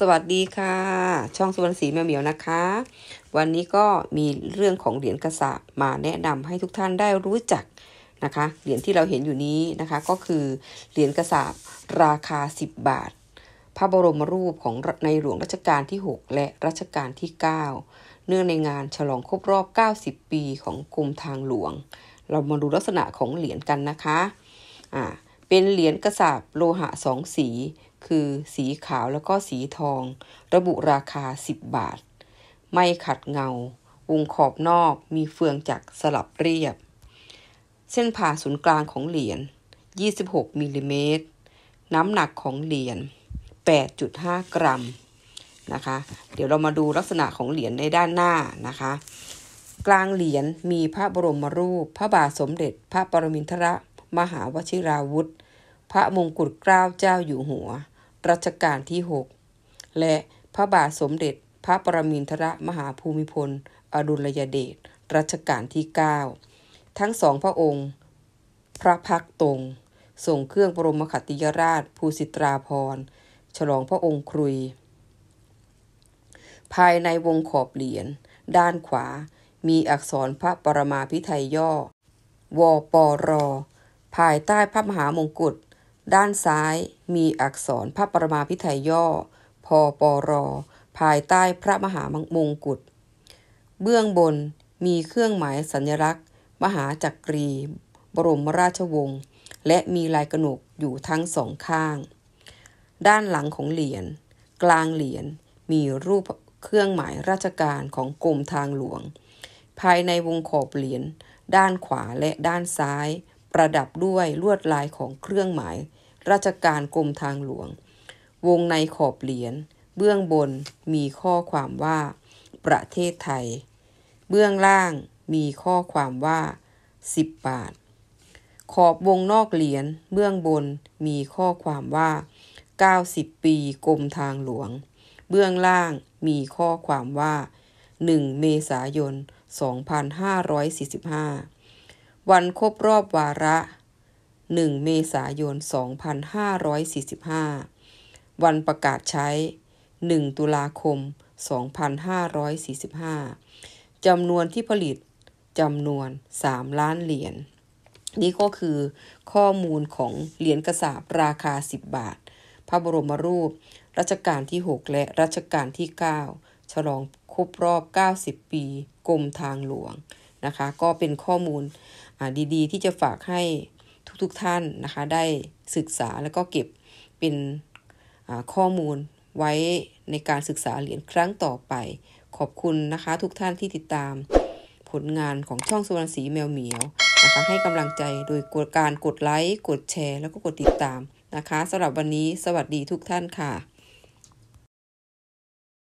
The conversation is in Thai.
สวัสดีค่ะ ช่องสุวรรณศรีแมวเหมียวนะคะ วันนี้ก็มีเรื่องของเหรียญกระสาบมาแนะนำให้ทุกท่านได้รู้จักนะคะเหรียญที่เราเห็นอยู่นี้นะคะ ก็คือเหรียญกระสาบราคา 10 บาทพระบรมรูปของในหลวงรัชกาลที่ 6 และรัชกาลที่ 9 เนื่องในงานฉลองครบรอบ 90 ปีของกรมทางหลวง เรามาดูลักษณะของเหรียญกันนะคะอ่าเป็นเหรียญกระสาบโลหะสองสี คือสีขาวแล้วก็สีทอง ระบุราคา 10 บาท ไม่ขัดเงา วงขอบนอกมีเฟืองจักสลับเรียบ เส้นผ่าศูนย์กลางของเหรียญ26มิลิเมตรน้ำหนักของเหรียญ8.5 กรัมนะคะเดี๋ยวเรามาดูลักษณะของเหรียญในด้านหน้านะคะ กลางเหรียญมีพระบรมรูป พระบาทสมเด็จพระปรมินทรมหาวชิราวุธ พระมงกุฎเกล้าเจ้าอยู่หัว รัชกาลที่ 6 และพระบาทสมเด็จ พระประมินทรมหาภูมิพล อดุลยเดชรัชกาลที่ 9 ทั้งสองพระองค์ พระพักตรง ส่งเครื่องบรมขัติยราช ภูสิตราพรฉลองพระองค์ครุย ภายในวงขอบเหรียญด้านขวามีอักษรพระปรมาพิไทยย่อ วปรภายใต้พระมหามงกุฎด้านซ้ายมีอักษรพระประมาพิไทยย่อพอปอรอภายใต้พระมหามงกุฎเบื้องบนมีเครื่องหมายสัญลักษณ์ มหาจักรีบรมราชวงศ์และมีลายกระหนกอยู่ทั้งสองข้าง ด้านหลังของเหรียญกลางเหรียญมีรูปเครื่องหมายราชการของกรมทางหลวง ภายในวงขอบเหรียญด้านขวาและด้านซ้ายประดับด้วยลวดลายของเครื่องหมาย ราชการกรมทางหลวง วงในขอบเหรียญเบื้องบนมีข้อความว่า ประเทศไทย เบื้องล่างมีข้อความว่า 10 บาท ขอบวงนอกเหรียญเบื้องบนมีข้อความว่า 90 ปีกรมทางหลวง เบื้องล่างมีข้อความว่า 1 เมษายน 2545วันครบรอบวาระ 1 เมษายน 2545 วันประกาศใช้ 1 ตุลาคม 2545 จำนวนที่ผลิต จำนวน 3 ล้านเหรียญนนี่ก็คือข้อมูลของเหรียญกระสาบราคา 10 บาท พระบรมรูป รัชกาลที่ 6 และรัชกาลที่ 9 ฉลองครบรอบ 90 ปี กรมทางหลวงนะคะก็เป็นข้อมูลดีๆ ที่จะฝากให้ทุกๆทท่านนะคะ ได้ศึกษาแล้วก็เก็บเป็นข้อมูลไว้ในการศึกษาเหรียญครั้งต่อไป ขอบคุณนะคะ ทุกท่านที่ติดตามผลงานของช่องสุวรรณศรีแมวเหมียวนะคะให้กำลังใจโดยการกดไลค์ กดแชร์แล้วก็กดติดตามนะคะสำหรับวันนี้สวัสดีทุกท่านค่ะ